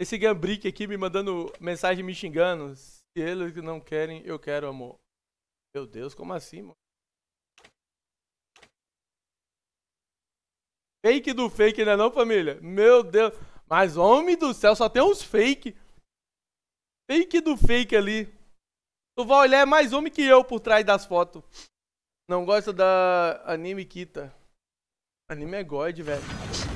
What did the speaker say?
Esse Gambrick aqui me mandando mensagem me xingando. Se eles não querem, eu quero, amor. Meu Deus, como assim, mano? Fake do fake, né não, família? Meu Deus. Mas, homem do céu, só tem uns fake. Fake do fake ali. Tu vai olhar, é mais homem que eu por trás das fotos. Não gosta da anime Kita. Anime é God, velho.